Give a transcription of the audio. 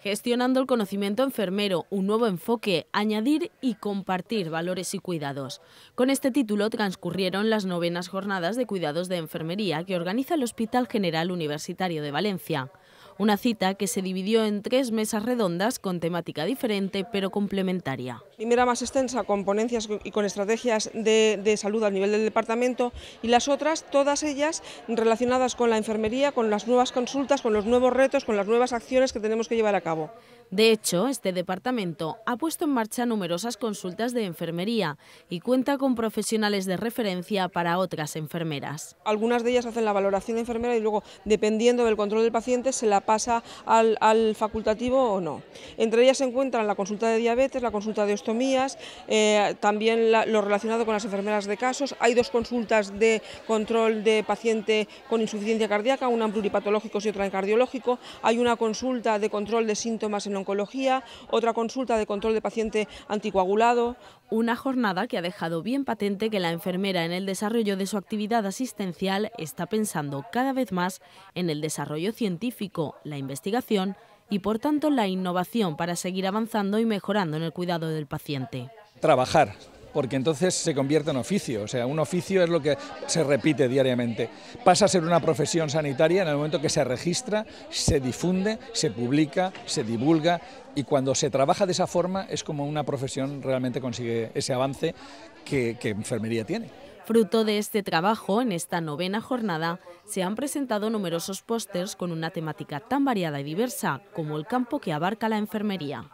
gestionando el conocimiento enfermero, un nuevo enfoque, añadir y compartir valores y cuidados. Con este título transcurrieron las novenas jornadas de cuidados de enfermería que organiza el Hospital General Universitario de Valencia. Una cita que se dividió en tres mesas redondas con temática diferente pero complementaria. primera más extensa con ponencias y con estrategias de, salud a nivel del departamento y las otras, todas ellas relacionadas con la enfermería, con las nuevas consultas, con los nuevos retos, con las nuevas acciones que tenemos que llevar a cabo. De hecho, este departamento ha puesto en marcha numerosas consultas de enfermería y cuenta con profesionales de referencia para otras enfermeras. Algunas de ellas hacen la valoración de enfermera y luego, dependiendo del control del paciente, se la pasa al, facultativo o no. Entre ellas se encuentran la consulta de diabetes, la consulta de ostomías, eh, también lo relacionado con las enfermeras de casos. Hay dos consultas de control de paciente con insuficiencia cardíaca, una en pluripatológicos y otra en cardiológico. Hay una consulta de control de síntomas en oncología, otra consulta de control de paciente anticoagulado. Una jornada que ha dejado bien patente que la enfermera en el desarrollo de su actividad asistencial está pensando cada vez más en el desarrollo científico la investigación y por tanto la innovación para seguir avanzando y mejorando en el cuidado del paciente. Trabajar, porque entonces se convierte en oficio, o sea, un oficio es lo que se repite diariamente. Pasa a ser una profesión sanitaria en el momento que se registra, se difunde, se publica, se divulga y cuando se trabaja de esa forma es como una profesión realmente consigue ese avance que, enfermería tiene. Fruto de este trabajo, en esta novena jornada se han presentado numerosos pósters con una temática tan variada y diversa como el campo que abarca la enfermería.